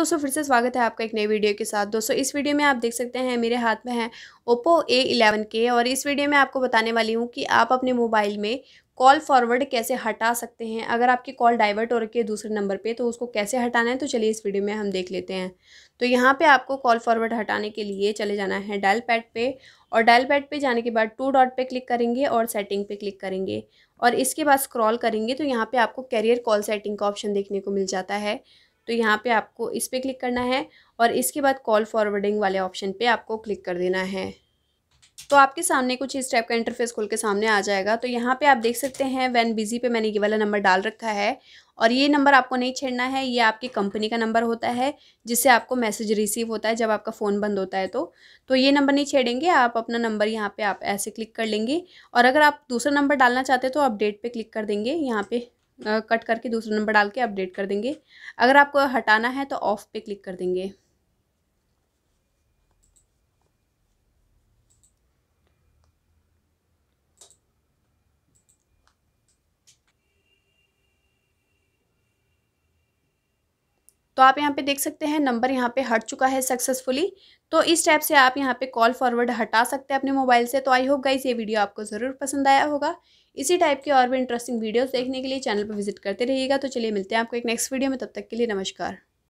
दोस्तों फिर से स्वागत है आपका एक नई वीडियो के साथ दोस्तों इस वीडियो में आप देख सकते हैं मेरे हाथ में है ओप्पो ए इलेवन के और इस वीडियो में आपको बताने वाली हूँ कि आप अपने मोबाइल में कॉल फॉरवर्ड कैसे हटा सकते हैं अगर आपकी कॉल डाइवर्ट हो रखी है दूसरे नंबर पे तो उसको कैसे हटाना है तो चलिए इस वीडियो में हम देख लेते हैं तो यहाँ पे आपको कॉल फॉरवर्ड हटाने के लिए चले जाना है डायल पैड पे और डायल पैड पे जाने के बाद टू डॉट पे क्लिक करेंगे और सेटिंग पे क्लिक करेंगे और इसके बाद स्क्रॉल करेंगे तो यहाँ पर आपको कैरियर कॉल सेटिंग का ऑप्शन देखने को मिल जाता है तो यहाँ पे आपको इस पर क्लिक करना है और इसके बाद कॉल फॉरवर्डिंग वाले ऑप्शन पे आपको क्लिक कर देना है तो आपके सामने कुछ इस टाइप का इंटरफेस खोल के सामने आ जाएगा तो यहाँ पे आप देख सकते हैं वैन बिजी पे मैंने ये वाला नंबर डाल रखा है और ये नंबर आपको नहीं छेड़ना है ये आपकी कंपनी का नंबर होता है जिससे आपको मैसेज रिसीव होता है जब आपका फ़ोन बंद होता है तो तो ये नंबर नहीं छेड़ेंगे आप अपना नंबर यहाँ पे आप ऐसे क्लिक कर लेंगे और अगर आप दूसरा नंबर डालना चाहते हैं तो अपडेट पर पे क्लिक कर देंगे यहाँ पे कट करके दूसरा नंबर डाल के अपडेट कर देंगे अगर आपको हटाना है तो ऑफ पे क्लिक कर देंगे तो आप यहाँ पे देख सकते हैं नंबर यहाँ पे हट चुका है सक्सेसफुली तो इस टाइप से आप यहाँ पे कॉल फॉरवर्ड हटा सकते हैं अपने मोबाइल से तो आई होप गाइस ये वीडियो आपको ज़रूर पसंद आया होगा इसी टाइप के और भी इंटरेस्टिंग वीडियोज़ देखने के लिए चैनल पर विजिट करते रहिएगा तो चलिए मिलते हैं आपको एक नेक्स्ट वीडियो में तब तक के लिए नमस्कार